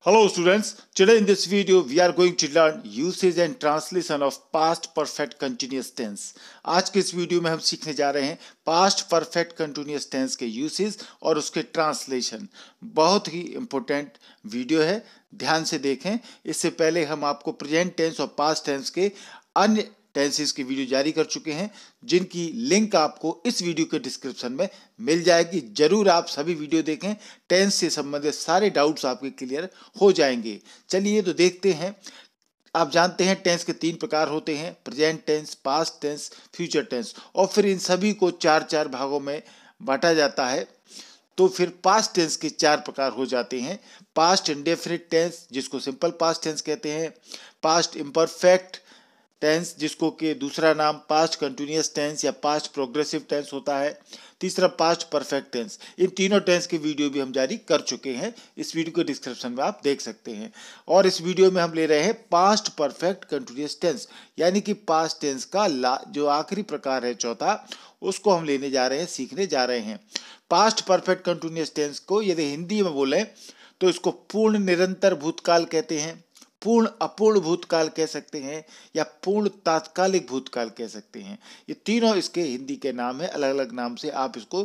Hello students, today in this video we are going to learn usage and translation of past perfect continuous tense. aaj ke is video mein hum सीखने ja rahe hain past perfect continuous tense ke uses aur uske translation. bahut hi important video hai dhyan se dekhen isse pehle hum aapko present tense aur past tense ke अन्य tenses की video जारी कर चुके हैं जिनकी link आपको इस video के डिस्क्रिप्शन में मिल जाएगी जरूर आप सभी वीडियो देखें टेंस से संबंधित सारे डाउट्स आपके क्लियर हो जाएंगे चलिए तो देखते हैं आप जानते हैं टेंस के तीन प्रकार होते हैं present tense past tense future tense और फिर इन सभी को चार चार भागों में बांटा जाता है तो फिर पास्ट टेंस के चार प्रकार हो जाते हैं पास्ट इंडेफिनिट टेंस जिसको सिंपल पास्ट टेंस कहते हैं पास्ट इम्परफेक्ट टेंस जिसको कि दूसरा नाम पास्ट कंटिन्यूस टेंस या पास्ट प्रोग्रेसिव टेंस होता है तीसरा पास्ट परफेक्ट टेंस इन तीनों टेंस की वीडियो भी हम जारी कर चुके हैं इस वीडियो के डिस्क्रिप्शन में आप देख सकते हैं और इस वीडियो में हम ले रहे हैं पास्ट परफेक्ट कंटिन्यूस टेंस यानी कि पास्ट टेंस का जो आखिरी प्रकार है चौथा उसको हम लेने जा रहे हैं सीखने जा रहे हैं पास्ट परफेक्ट कंटिन्यूस टेंस को यदि हिंदी में बोलें तो इसको पूर्ण निरंतर भूतकाल कहते हैं पूर्ण अपूर्ण भूतकाल कह सकते हैं या पूर्ण तात्कालिक भूतकाल कह सकते हैं ये तीनों इसके हिंदी के नाम है अलग अलग नाम से आप इसको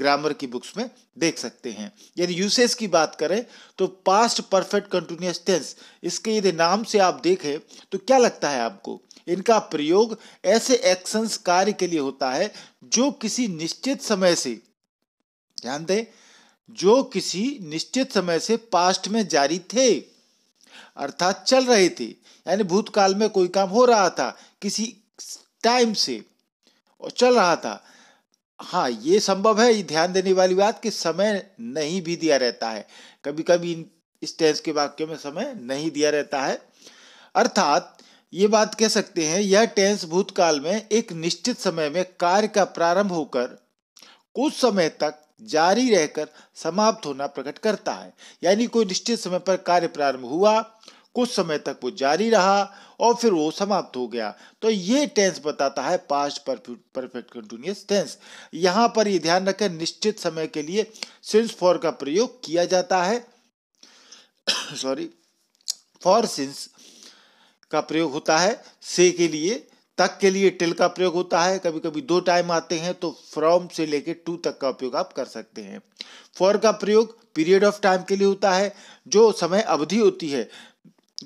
ग्रामर की बुक्स में देख सकते हैं यदि यूसेज की बात करें तो पास्ट परफेक्ट कंटिन्यूस टेंस इसके यदि नाम से आप देखें तो क्या लगता है आपको इनका प्रयोग ऐसे एक्शंस कार्य के लिए होता है जो किसी निश्चित समय से ध्यान दें जो किसी निश्चित समय से पास्ट में जारी थे अर्थात चल रहे थे यानी भूतकाल में कोई काम हो रहा था किसी टाइम से और चल रहा था हाँ ये संभव है ये ध्यान देने वाली बात कि समय नहीं भी दिया रहता है कभी कभी इस टेंस के वाक्य में समय नहीं दिया रहता है अर्थात ये बात कह सकते हैं यह टेंस भूतकाल में एक निश्चित समय में कार्य का प्रारंभ होकर कुछ समय तक जारी रहकर समाप्त होना प्रकट करता है यानी कोई निश्चित समय पर कार्य प्रारंभ हुआ कुछ समय तक वो जारी रहा और फिर वो समाप्त हो गया तो ये टेंस बताता है पास्ट परफेक्ट कंटिन्यूस टेंस यहाँ पर ये ध्यान रखें निश्चित समय के लिए सिंस फॉर का प्रयोग किया जाता है सॉरी फॉर सिंस का प्रयोग होता है से के लिए तक के लिए टिल का प्रयोग होता है कभी कभी दो टाइम आते हैं तो फ्रॉम से लेके टू तक का उपयोग आप कर सकते हैं फॉर का प्रयोग पीरियड ऑफ टाइम के लिए होता है जो समय अवधि होती है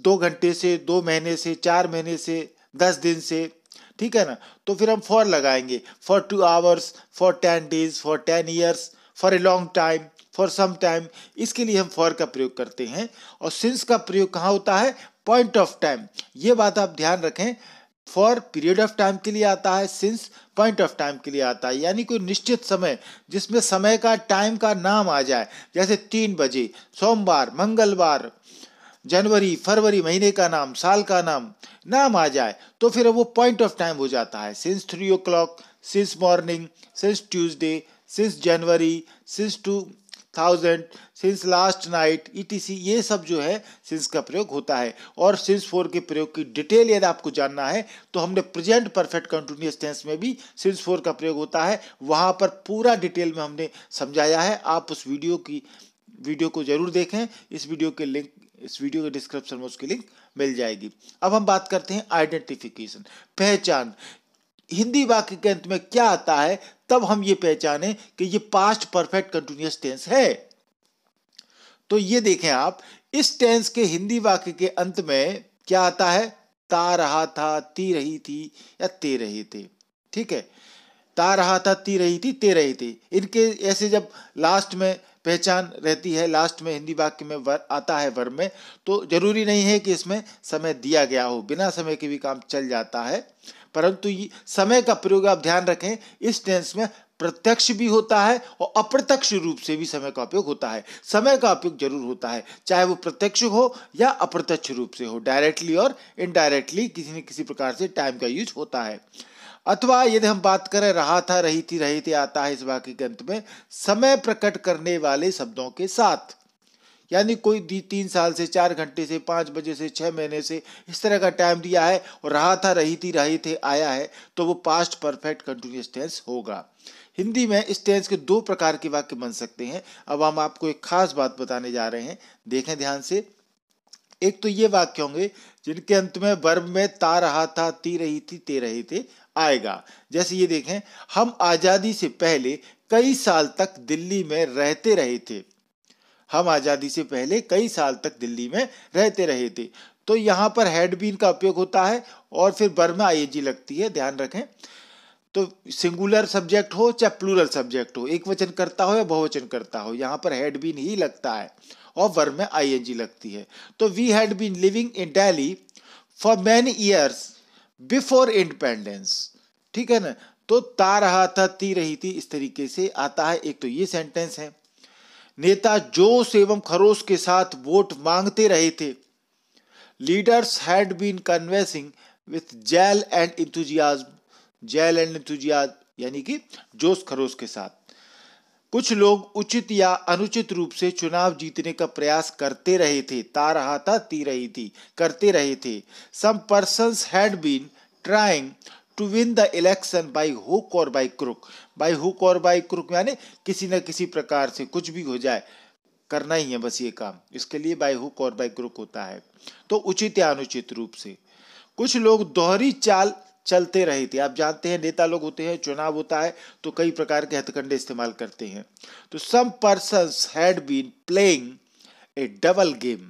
दो घंटे से दो महीने से चार महीने से दस दिन से ठीक है ना तो फिर हम फॉर लगाएंगे for two hours for ten days for ten years for a long time for some time इसके लिए हम फॉर का प्रयोग करते हैं और सिंस का प्रयोग कहाँ होता है पॉइंट ऑफ टाइम ये बात आप ध्यान रखें फॉर पीरियड ऑफ टाइम के लिए आता है सिंस पॉइंट ऑफ टाइम के लिए आता है यानी कोई निश्चित समय जिसमें समय का टाइम का नाम आ जाए जैसे तीन बजे सोमवार मंगलवार जनवरी फरवरी महीने का नाम साल का नाम नाम आ जाए तो फिर वो पॉइंट ऑफ टाइम हो जाता है since three o'clock since morning since Tuesday since January since two thousand since last night ई ये सब जो है सिंस का प्रयोग होता है और सिंस फोर के प्रयोग की डिटेल यदि आपको जानना है तो हमने प्रेजेंट परफेक्ट कंटिन्यूस टेंस में भी सिंस फोर का प्रयोग होता है वहाँ पर पूरा डिटेल में हमने समझाया है आप उस वीडियो की वीडियो को जरूर देखें इस वीडियो के लिंक इस वीडियो के डिस्क्रिप्शन में उसकी लिंक मिल जाएगी अब हम बात करते हैं आइडेंटिफिकेशन पहचान हिंदी वाक्य के अंत में क्या आता है तब हम ये पहचाने कि ये पास्ट परफेक्ट कंटिन्यूस टेंस है तो ये देखें आप इस टेंस के हिंदी वाक्य के अंत में क्या आता है ता रहा था ती रही थी या ते रहे थे ठीक है ता रहा था ती रही थी ते रहे थे इनके ऐसे जब लास्ट में पहचान रहती है लास्ट में हिंदी वाक्य में वर आता है वर्ब में तो जरूरी नहीं है कि इसमें समय दिया गया हो बिना समय के भी काम चल जाता है परंतु समय का प्रयोग आप ध्यान रखें इस टेंस में प्रत्यक्ष भी होता है और अप्रत्यक्ष रूप से भी समय का उपयोग होता है समय का उपयोग जरूर होता है चाहे वो प्रत्यक्ष हो या अप्रत्यक्ष रूप से हो डायरेक्टली और इनडायरेक्टली किसी न किसी प्रकार से टाइम का यूज होता है अथवा यदि हम बात करें रहा था रही थी रही थी आता है इस वाक्य के अंत में समय प्रकट करने वाले शब्दों के साथ यानी कोई दी तीन साल से चार घंटे से पांच बजे से छह महीने से इस तरह का टाइम दिया है और रहा था रही थी रहे थे आया है तो वो पास्ट परफेक्ट कंटिन्यूस टेंस होगा हिंदी में इस टेंस के दो प्रकार के वाक्य बन सकते हैं अब हम आपको एक खास बात बताने जा रहे हैं देखें ध्यान से एक तो ये वाक्य होंगे जिनके अंत में वर्ब में ता रहा था ती रही थी ते रहे थे आएगा जैसे ये देखें हम आज़ादी से पहले कई साल तक दिल्ली में रहते रहे थे हम आज़ादी से पहले कई साल तक दिल्ली में रहते रहे थे तो यहाँ पर हेडबीन का उपयोग होता है और फिर बर्मा आई लगती है ध्यान रखें तो सिंगुलर सब्जेक्ट हो चाहे प्लूरल सब्जेक्ट हो एक वचन करता हो या बहुवचन करता हो यहाँ पर हेड बीन ही लगता है और वर्म में आई लगती है तो we had been living in Delhi for many years before independence ठीक है ना तो ता रहा था ती रही थी इस तरीके से आता है एक तो ये सेंटेंस है नेता जोश एवं खरोश के साथ वोट मांगते रहे थे leaders had been canvassing with zeal and enthusiasm zeal and enthusiasm यानी कि जोश खरोश के साथ कुछ लोग उचित या अनुचित रूप से चुनाव जीतने का प्रयास करते रहे थे तार हाथा ती रही थी करते रहे थे some person had been trying to win the election by hook और बाई क्रुक बाई हुक और बाई क्रुक यानी किसी न किसी प्रकार से कुछ भी हो जाए करना ही है बस ये काम इसके लिए बाई हुक और बाई क्रुक होता है तो उचित या अनुचित रूप से कुछ लोग दोहरी चाल चलते रहे थे आप जानते हैं नेता लोग होते हैं चुनाव होता है तो कई प्रकार के हथकंडे इस्तेमाल करते हैं तो some person had been playing a double game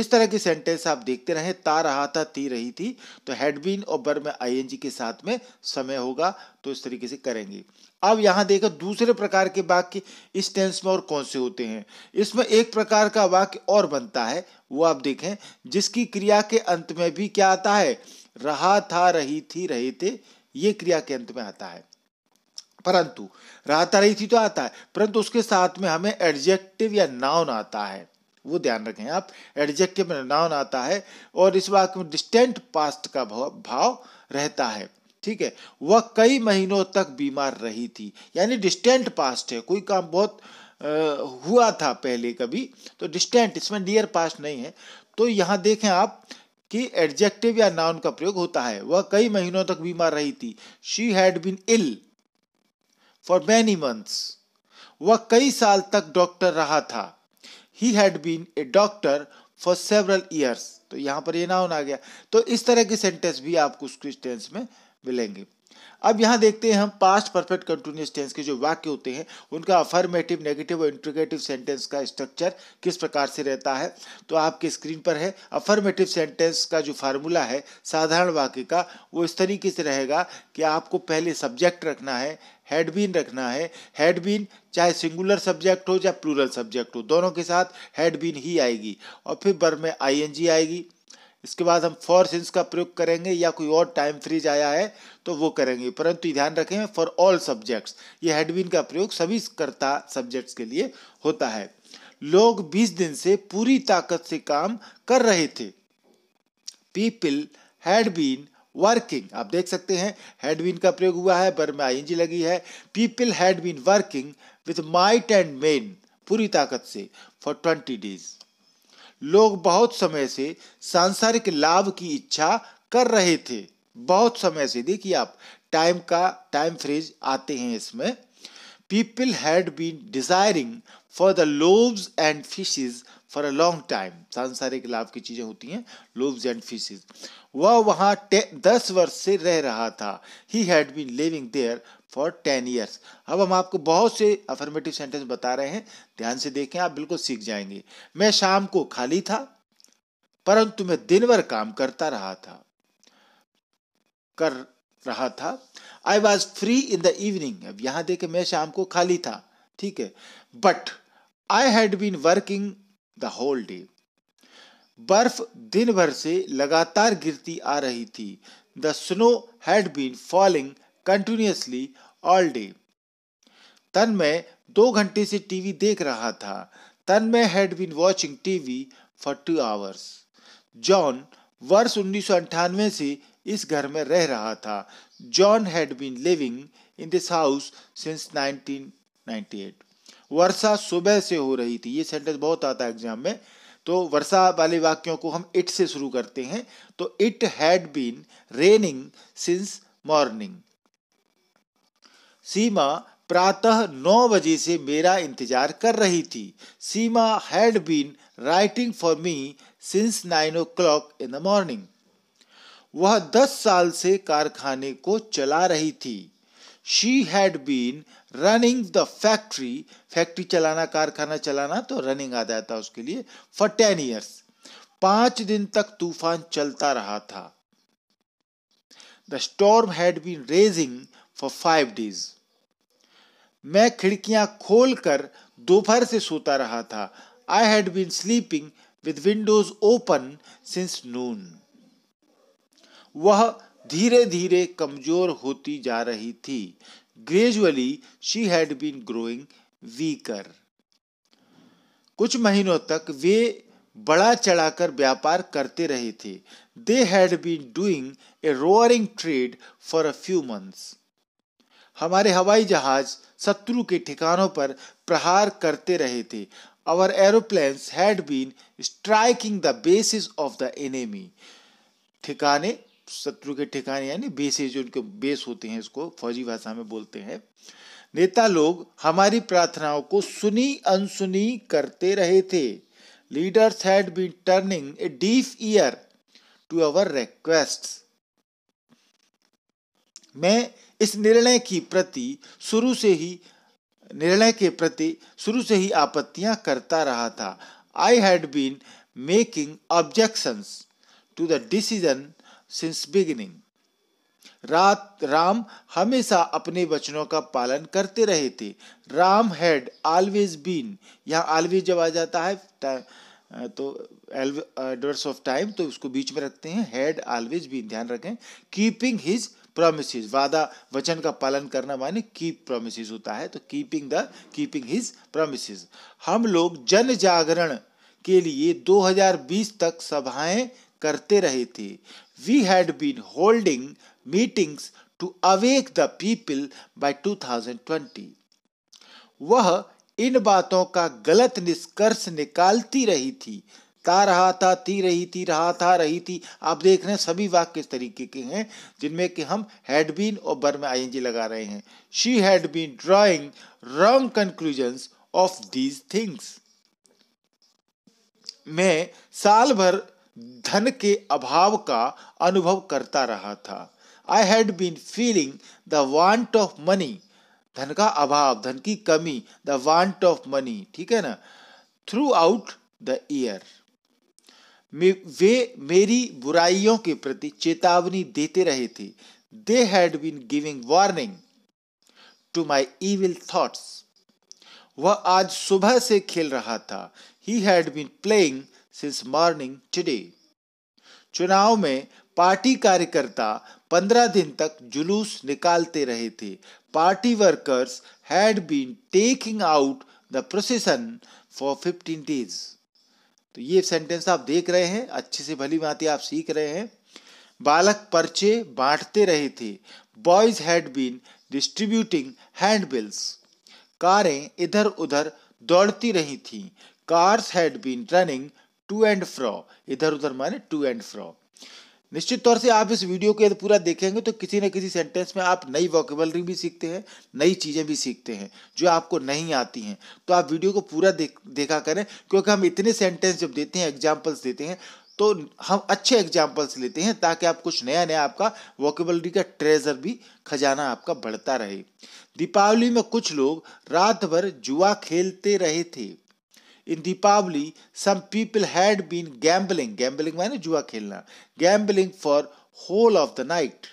इस तरह की सेंटेंस आप देखते रहे ता रहा था ती रही थी तो हैड बीन और बर में आईएनजी के साथ में समय होगा तो इस तरीके से करेंगे अब यहां देखो दूसरे प्रकार के वाक्य इस टेंस में और कौन से होते हैं इसमें एक प्रकार का वाक्य और बनता है वो आप देखें जिसकी क्रिया के अंत में भी क्या आता है रहा था रही थी रहे थे ये क्रिया के अंत में आता है परंतु रहता रही थी तो आता है परंतु उसके साथ में हमें एडजेक्टिव या नाउन आता है वो ध्यान रखें आप एडजेक्टिव में नाउन आता है और इस वाक्य में डिस्टेंट पास्ट का भाव रहता है ठीक है वह कई महीनों तक बीमार रही थी यानी डिस्टेंट पास्ट है कोई काम बहुत हुआ था पहले कभी तो डिस्टेंट इसमें नियर पास्ट नहीं है तो यहां देखें आप कि एडजेक्टिव या नाउन का प्रयोग होता है वह कई महीनों तक बीमार रही थी she had been ill for many months वह कई साल तक डॉक्टर रहा था he had been a doctor for several years तो यहां पर ये नाउन आ गया तो इस तरह के सेंटेंस भी आपको क्रिस्टेंस में मिलेंगे अब यहाँ देखते हैं हम पास्ट परफेक्ट कंटिन्यूस टेंस के जो वाक्य होते हैं उनका अफर्मेटिव नेगेटिव और इंट्रोगेटिव सेंटेंस का स्ट्रक्चर किस प्रकार से रहता है तो आपके स्क्रीन पर है अफर्मेटिव सेंटेंस का जो फार्मूला है साधारण वाक्य का वो इस तरीके से रहेगा कि आपको पहले सब्जेक्ट रखना है हेडबीन बीन रखना है हेडबीन बीन चाहे सिंगुलर सब्जेक्ट हो या प्लूरल सब्जेक्ट हो दोनों के साथ हेडबीन बीन ही आएगी और फिर बर में आईएनजी आएगी इसके बाद हम फॉर सिंस का प्रयोग करेंगे या कोई और टाइम फ्रीज आया है तो वो करेंगे परंतु ध्यान रखें फॉर ऑल सब्जेक्ट्स ये हेडविन का प्रयोग सभी करता सब्जेक्ट्स के लिए होता है लोग 20 दिन से पूरी ताकत से काम कर रहे थे पीपल हैड बीन वर्किंग आप देख सकते हैं हेडविन का प्रयोग हुआ है बर में आई इंजी लगी है people had been working with might and main पूरी ताकत से फॉर ट्वेंटी डेज लोग बहुत समय से सांसारिक लाभ की इच्छा कर रहे थे बहुत समय से देखिए आप टाइम का टाइम फ्रेज आते हैं इसमें people had been desiring for the loaves and fishes for a long time सांसारिक लाभ की चीज़ें होती हैं लोव्स एंड फिशेज वह वहाँ दस वर्ष से रह रहा था he had been living there for ten years अब हम आपको बहुत से अफर्मेटिव सेंटेंस बता रहे हैं ध्यान से देखें आप बिल्कुल सीख जाएंगे मैं शाम को खाली था परंतु मैं दिन भर काम करता रहा था कर रहा था I was free in the evening अब यहां देखे मैं शाम को खाली था ठीक है but I had been working the whole day बर्फ दिन भर से लगातार गिरती आ रही थी the snow had been falling continuously all day तन में दो घंटे से टीवी देख रहा था तन में had been watching TV for two hours John वर्ष उन्नीस से इस घर में रह रहा था John had been living in this house since 1998 वर्षा सुबह से हो रही थी ये सेंटेंस बहुत आता है एग्जाम में तो वर्षा वाले वाक्यों को हम इट से शुरू करते हैं तो it had been raining since morning Seema प्रातः नौ बजे से मेरा इंतजार कर रही थी Seema had been writing for me since nine o'clock in the morning वह दस साल से कारखाने को चला रही थी she had been running the factory factory चलाना कारखाना चलाना तो रनिंग आ जाता उसके लिए फॉर टेन ईयर्स पांच दिन तक तूफान चलता रहा था the storm had been raging for five days मैं खिड़कियां खोल कर दोपहर से सोता रहा था I had been sleeping with windows open since noon वह धीरे धीरे कमजोर होती जा रही थी gradually she had been growing weaker कुछ महीनों तक वे बड़ा चढ़ाकर व्यापार करते रहे थे they had been doing a roaring trade for a few months हमारे हवाई जहाज शत्रु के ठिकानों पर प्रहार करते रहे थे our aeroplanes had been striking the bases of the enemy ठिकाने शत्रु के ठिकाने यानी बेसिस जो उनके बेस होते हैं इसको फौजी भाषा में बोलते हैं नेता लोग हमारी प्रार्थनाओं को सुनी अनसुनी करते रहे थे leaders had been turning a deaf ear to our requests मैं इस निर्णय की प्रति शुरू से ही निर्णय के प्रति शुरू से ही आपत्तियां करता रहा था I had been making objections to the decision since beginning रात राम हमेशा अपने वचनों का पालन करते रहे थे राम हैड ऑलवेज बीन यहाँ ऑलवेज जब आ जाता है तो एडवर्स ऑफ टाइम तो उसको बीच में रखते हैं हैड ऑलवेज बीन ध्यान रखें कीपिंग हिज प्रोमिस वादा वचन का पालन करना माने कीप प्रोमिस होता है तो keeping the keeping his promise हम लोग जन जागरण के लिए 2020 तक सभाएं करते रहे थे we had been holding meetings to awake the people by 2020 वह इन बातों का गलत निष्कर्ष निकालती रही थी ता रहा था ती रही थी रहा था रही थी आप देख रहे हैं सभी वाक्य इस तरीके के हैं जिनमें कि हम हैड बीन और बर में एनजी लगा रहे हैं she had been drawing wrong conclusions of these things मैं साल भर धन के अभाव का अनुभव करता रहा था I had been feeling the want of money धन का अभाव धन की कमी द वांट ऑफ मनी ठीक है ना थ्रू आउट द ईयर वे मेरी बुराइयों के प्रति चेतावनी देते रहे थे they had been giving warning to my evil thoughts वह आज सुबह से खेल रहा था he had been playing since morning today चुनाव में पार्टी कार्यकर्ता पंद्रह दिन तक जुलूस निकालते रहे थे party workers had been taking out the procession for fifteen days तो ये सेंटेंस आप देख रहे हैं अच्छे से भली बातें आप सीख रहे हैं बालक पर्चे बांटते रहे थे boys had been distributing hand bills कारें इधर उधर दौड़ती रही थी cars had been running to and fro इधर उधर माने टू एंड फ्रॉ निश्चित तौर से आप इस वीडियो को यदि पूरा देखेंगे तो किसी न किसी सेंटेंस में आप नई वॉकेबलरी भी सीखते हैं नई चीज़ें भी सीखते हैं जो आपको नहीं आती हैं तो आप वीडियो को पूरा देख देखा करें क्योंकि हम इतने सेंटेंस जब देते हैं एग्जाम्पल्स देते हैं तो हम अच्छे एग्जाम्पल्स लेते हैं ताकि आप कुछ नया नया आपका वॉकेबलरी का ट्रेजर भी खजाना आपका बढ़ता रहे दीपावली में कुछ लोग रात भर जुआ खेलते रहे थे in Deepawali some people had been gambling gambling माने जुआ खेलना, gambling for whole of the night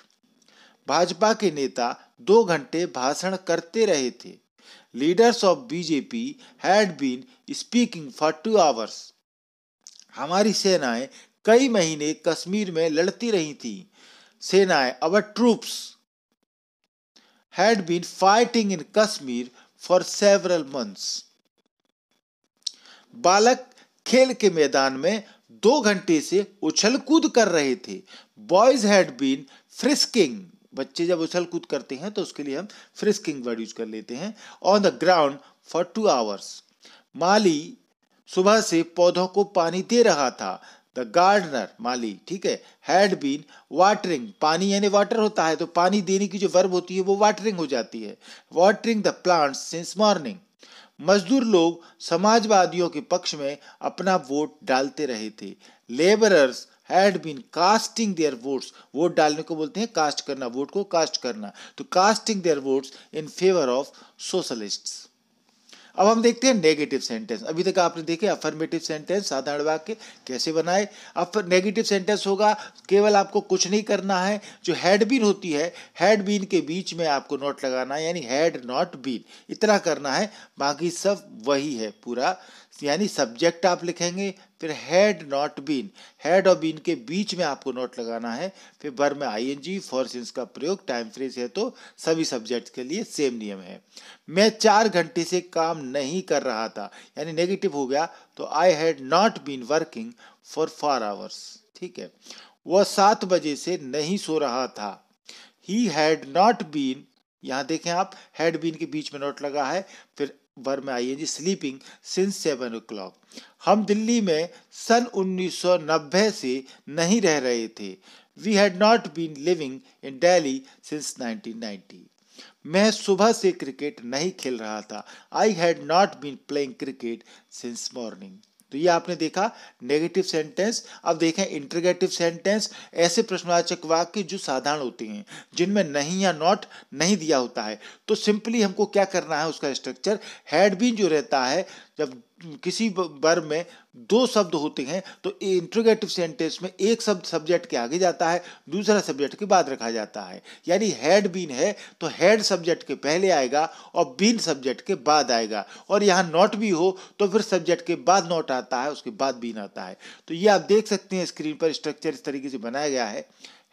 Bhajpa के नेता दो घंटे भाषण करते रहे थे leaders of BJP had been speaking for two hours हमारी सेनाएं कई महीने कश्मीर में लड़ती रही थी सेनाएं our troops had been fighting in Kashmir for several months बालक खेल के मैदान में दो घंटे से उछल कूद कर रहे थे बॉयज हैड बीन फ्रिस्किंग बच्चे जब उछल कूद करते हैं तो उसके लिए हम फ्रिस्किंग वर्ड यूज कर लेते हैं on the ground for two hours माली सुबह से पौधों को पानी दे रहा था द गार्डनर माली ठीक है हैड बीन वाटरिंग पानी यानी वाटर होता है तो पानी देने की जो वर्ब होती है वो वाटरिंग हो जाती है watering the plants since morning मजदूर लोग समाजवादियों के पक्ष में अपना वोट डालते रहे थे labourers had been casting their votes vote डालने को बोलते हैं कास्ट करना वोट को कास्ट करना तो casting their votes in favour of socialists अब हम देखते हैं नेगेटिव सेंटेंस अभी तक आपने देखे अफर्मेटिव सेंटेंस साधारण वाक्य कैसे बनाए अब नेगेटिव सेंटेंस होगा केवल आपको कुछ नहीं करना है जो हैड बीन होती है हैड बीन के बीच में आपको नॉट लगाना है यानी हैड नॉट बीन इतना करना है बाकी सब वही है पूरा यानी सब्जेक्ट आप लिखेंगे फिर हैड नॉट बीन हैड और बीन के बीच में आपको नोट लगाना है फिर बर में I N G for since का प्रयोग टाइम फ्रेज है तो सभी सब्जेक्ट के लिए सेम नियम है मैं चार घंटे से काम नहीं कर रहा था यानी नेगेटिव हो गया तो I had not been working for four hours ठीक है वह सात बजे से नहीं सो रहा था ही हैड नॉट बीन यहाँ देखें आप हैड बीन के बीच में नोट लगा है फिर वर्ब में आई है G sleeping since seven o'clock हम दिल्ली में सन 1990 से नहीं रह रहे थे we had not been living in Delhi since 1990 मैं सुबह से क्रिकेट नहीं खेल रहा था I had not been playing cricket since morning तो ये आपने देखा नेगेटिव सेंटेंस अब देखें इंटरगेटिव सेंटेंस ऐसे प्रश्नवाचक वाक्य जो साधारण होते हैं जिनमें नहीं या नॉट नहीं दिया होता है तो सिंपली हमको क्या करना है उसका स्ट्रक्चर हैड बीन जो रहता है जब किसी वर्ब में दो शब्द होते हैं तो इंट्रोगेटिव सेंटेंस में एक शब्द सब्जेक्ट के आगे जाता है दूसरा सब्जेक्ट के बाद रखा जाता है यानी हैड बीन है तो हैड सब्जेक्ट के पहले आएगा और बीन सब्जेक्ट के बाद आएगा और यहाँ नॉट भी हो तो फिर सब्जेक्ट के बाद नॉट आता है उसके बाद बीन आता है तो ये आप देख सकते हैं स्क्रीन पर स्ट्रक्चर इस तरीके से बनाया गया है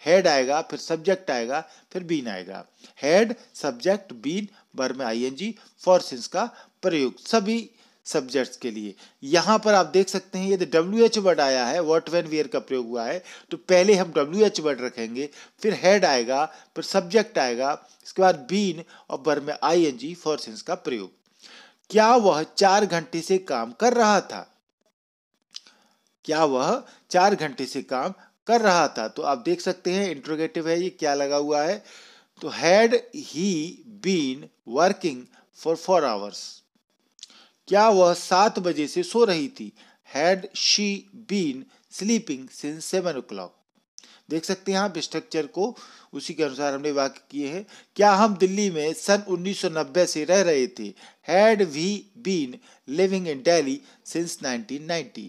हेड आएगा फिर सब्जेक्ट आएगा फिर बीन आएगा हेड सब्जेक्ट बीन बर में I N G for since का प्रयोग सभी सब्जेक्ट्स के लिए यहाँ पर आप देख सकते हैं यदि डब्ल्यू एच वर्ड आया है वॉट वेन वेयर का प्रयोग हुआ है तो पहले हम डब्ल्यू एच वर्ड रखेंगे फिर हेड आएगा फिर सब्जेक्ट आएगा इसके बाद बीन और बर में I N G for since का प्रयोग क्या वह चार घंटे से काम कर रहा था क्या वह चार घंटे से काम कर रहा था तो आप देख सकते हैं इंट्रोगेटिव है ये क्या लगा हुआ है तो had he been working for four hours क्या वह सात बजे से सो रही थी had she been sleeping since seven o'clock देख सकते हैं आप स्ट्रक्चर को उसी के अनुसार हमने वाक्य किए हैं क्या हम दिल्ली में सन 1990 से रह रहे थे had we been living in Delhi since 1990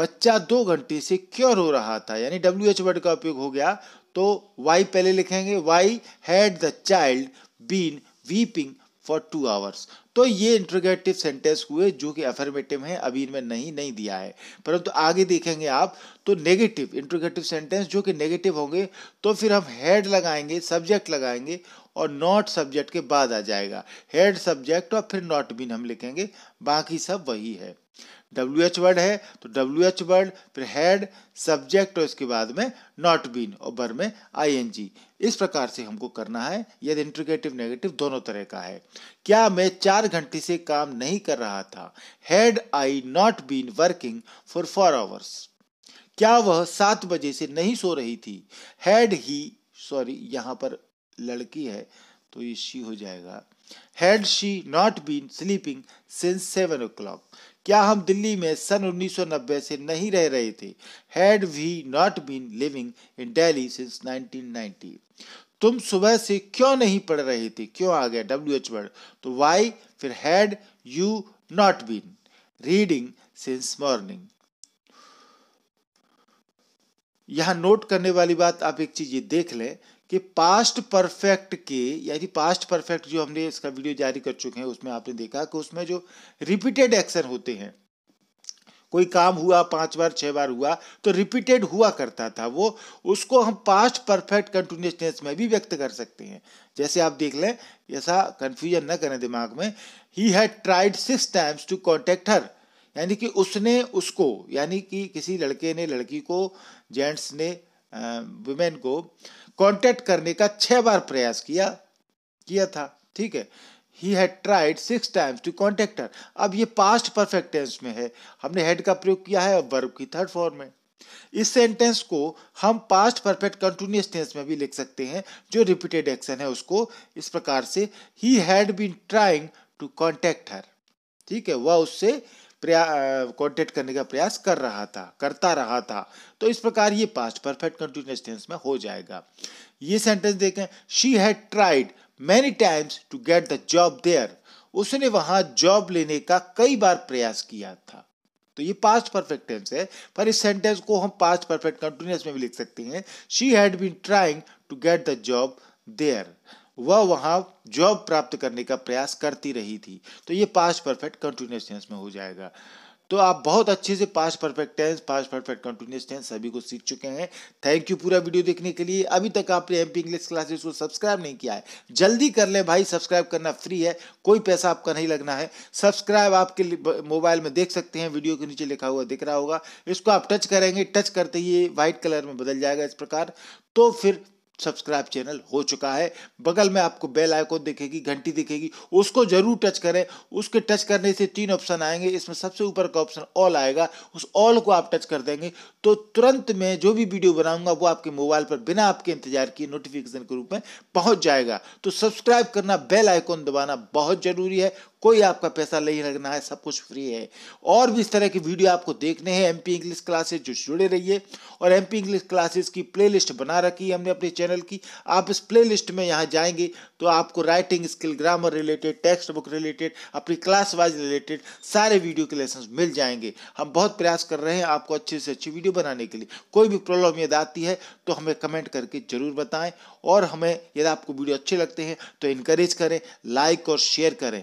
बच्चा दो घंटे से क्योर हो रहा था यानी डब्ल्यू एच वर्ड का उपयोग हो गया तो वाई पहले लिखेंगे why had the child been weeping for two hours तो ये इंट्रोगेटिव सेंटेंस हुए जो कि अफर्मेटिव है अभी इनमें नहीं नहीं दिया है परंतु तो आगे देखेंगे आप तो नेगेटिव इंट्रोगेटिव सेंटेंस जो कि नेगेटिव होंगे तो फिर हम हेड लगाएंगे सब्जेक्ट लगाएंगे और नॉट सब्जेक्ट के बाद आ जाएगा हेड सब्जेक्ट और फिर नॉट बिन हम लिखेंगे बाकी सब वही है डब्ल्यू एच वर्ड है तो डब्ल्यू एच वर्ड फिर हैड सब्जेक्ट और इसके बाद में नॉट बीन और बर में आई एन जी इस प्रकार से हमको करना है यदि इंट्रोगेटिव नेगेटिव दोनों तरह का है क्या मैं चार घंटे से काम नहीं कर रहा था had I not been working for four hours क्या वह सात बजे से नहीं सो रही थी हैड ही सॉरी यहाँ पर लड़की है तो ये शी हो जाएगा had she not been sleeping since seven o'clock क्या हम दिल्ली में सन 1990 से नहीं रह रहे थे had we not been living in Delhi since 1990 तुम सुबह से क्यों नहीं पढ़ रहे थे क्यों आ गया डब्ल्यू एच वर्ड तो वाई फिर had you not been reading since morning यहां नोट करने वाली बात आप एक चीज़ ये देख लें कि पास्ट परफेक्ट के यानी पास्ट परफेक्ट जो हमने इसका वीडियो जारी कर चुके हैं उसमें आपने देखा कि उसमें जो रिपीटेड एक्शन होते हैं कोई काम हुआ पांच बार छह बार हुआ तो रिपीटेड हुआ करता था वो उसको हम पास्ट परफेक्ट कंटिन्यूस टेंस में भी व्यक्त कर सकते हैं जैसे आप देख लें ऐसा कंफ्यूजन न करें दिमाग में he had tried six times to contact her यानी कि उसने उसको यानी कि किसी लड़के ने लड़की को जेंट्स ने वुमेन को कांटेक्ट करने का छह बार प्रयास किया किया था ठीक है he had tried six times to contact her अब ये पास्ट परफेक्ट टेंस में है हमने हेड का प्रयोग किया है अब वर्ब की थर्ड फॉर्म में इस सेंटेंस को हम पास्ट परफेक्ट कंटिन्यूस टेंस में भी लिख सकते हैं जो रिपीटेड एक्शन है उसको इस प्रकार से he had been trying to contact her ठीक है वह उससे प्रया कॉन्टेक्ट करने का प्रयास कर रहा था करता रहा था तो इस प्रकार ये पास्ट परफेक्ट कंटिन्यूस टेंस में हो जाएगा ये सेंटेंस देखें she had tried many times to get the job there उसने वहां जॉब लेने का कई बार प्रयास किया था तो ये पास्ट परफेक्ट टेंस है पर इस सेंटेंस को हम पास्ट परफेक्ट कंटिन्यूस में भी लिख सकते हैं she had been trying to get the job there वह वहाँ जॉब प्राप्त करने का प्रयास करती रही थी तो ये पास्ट परफेक्ट कंटिन्यूस टेंस में हो जाएगा तो आप बहुत अच्छे से past perfect tense past perfect continuous tense सभी को सीख चुके हैं थैंक यू पूरा वीडियो देखने के लिए अभी तक आपने एम पी इंग्लिश क्लासेस को सब्सक्राइब नहीं किया है जल्दी कर लें भाई सब्सक्राइब करना फ्री है कोई पैसा आपका नहीं लगना है सब्सक्राइब आपके मोबाइल में देख सकते हैं वीडियो के नीचे लिखा हुआ दिख रहा होगा इसको आप टच करेंगे टच करते ही व्हाइट कलर में बदल जाएगा इस प्रकार तो फिर सब्सक्राइब चैनल हो चुका है बगल में आपको बेल आइकॉन दिखेगी घंटी दिखेगी उसको जरूर टच करें उसके टच करने से तीन ऑप्शन आएंगे इसमें सबसे ऊपर का ऑप्शन ऑल आएगा उस ऑल को आप टच कर देंगे तो तुरंत मैं जो भी वीडियो बनाऊंगा वो आपके मोबाइल पर बिना आपके इंतजार किए नोटिफिकेशन के रूप में पहुंच जाएगा तो सब्सक्राइब करना बेल आइकॉन दबाना बहुत जरूरी है कोई आपका पैसा नहीं लगना है सब कुछ फ्री है और भी इस तरह की वीडियो आपको देखने हैं एमपी इंग्लिश क्लासेस जो जुड़े रहिए और एमपी इंग्लिश क्लासेस की प्लेलिस्ट बना रखी है हमने अपने चैनल की आप इस प्लेलिस्ट में यहाँ जाएंगे तो आपको writing skill grammar related text book related अपनी क्लास वाइज रिलेटेड सारे वीडियो के लेसन मिल जाएंगे हम बहुत प्रयास कर रहे हैं आपको अच्छे से अच्छी वीडियो बनाने के लिए कोई भी प्रॉब्लम यदि आती है तो हमें कमेंट करके ज़रूर बताएँ और हमें यदि आपको वीडियो अच्छे लगते हैं तो इनकरेज करें लाइक और शेयर करें